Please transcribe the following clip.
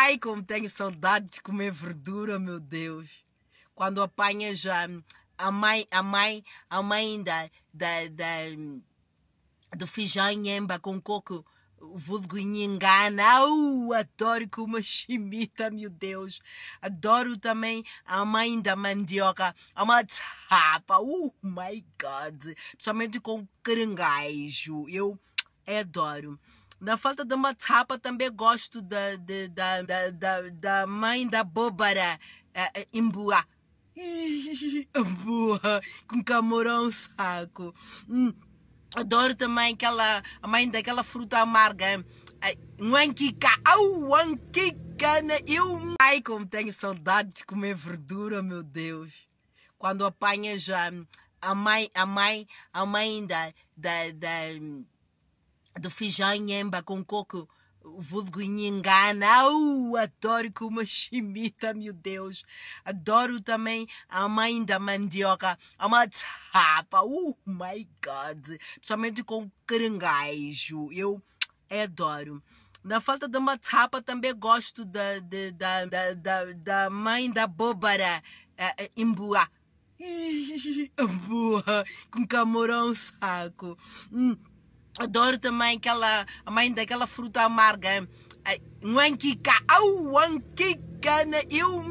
Ai, como tenho saudade de comer verdura, meu Deus. Quando apanhas a, a mãe, a mãe, a mãe da, da, da, do feijão nhemba com coco, o vulgo nhengana, uh, adoro com uma chimita, meu Deus. Adoro também a mãe da mandioca, a uma tapa, oh my God. Principalmente com caranguejo, eu adoro. Na falta de uma tapa, também gosto da, da, da, da, da mãe da Bóbara, uh, Imbuá. Boa, com camarão saco. Hum. Adoro também aquela, a mãe daquela fruta amarga. Wanquica, au, wanquica, né? eu... Ai, como tenho saudade de comer verdura, meu Deus. Quando apanha já hum, a mãe, a mãe, a mãe da, da, da hum, do feijão emba com coco, o vulgo nhingana. Uh, adoro com uma chimita, meu Deus. Adoro também a mãe da mandioca, a matapa. Oh my God. Principalmente com caranguejo. Eu adoro. Na falta de uma tapa, também gosto da, da, da, da, da mãe da bóbara, uh, imbuá. Boa, com camarão saco. Hum, Adoro também aquela, a mãe daquela fruta amarga, Wankika. Au, anquicana, eu